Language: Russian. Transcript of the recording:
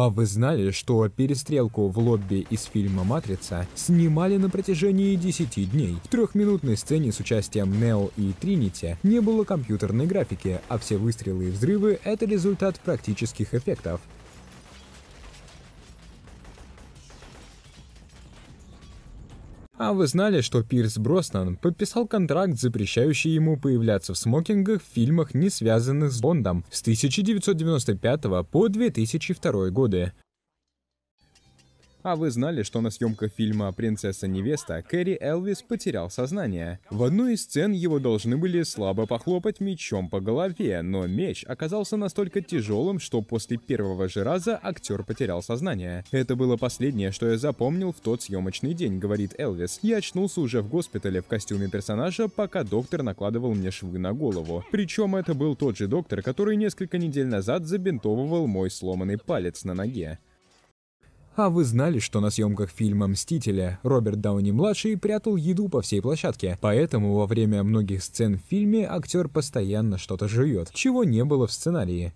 А вы знали, что перестрелку в лобби из фильма «Матрица» снимали на протяжении 10 дней? В трехминутной сцене с участием Нео и Тринити не было компьютерной графики, а все выстрелы и взрывы — это результат практических эффектов. А вы знали, что Пирс Броснан подписал контракт, запрещающий ему появляться в смокингах в фильмах, не связанных с Бондом, с 1995 по 2002 годы? А вы знали, что на съемках фильма «Принцесса-невеста» Кэрри Элвис потерял сознание. В одной из сцен его должны были слабо похлопать мечом по голове, но меч оказался настолько тяжелым, что после первого же раза актер потерял сознание. «Это было последнее, что я запомнил в тот съемочный день», — говорит Элвис. «Я очнулся уже в госпитале в костюме персонажа, пока доктор накладывал мне швы на голову. Причем это был тот же доктор, который несколько недель назад забинтовывал мой сломанный палец на ноге. А вы знали, что на съемках фильма «Мстители» Роберт Дауни-младший прятал еду по всей площадке, поэтому во время многих сцен в фильме актер постоянно что-то жует, чего не было в сценарии.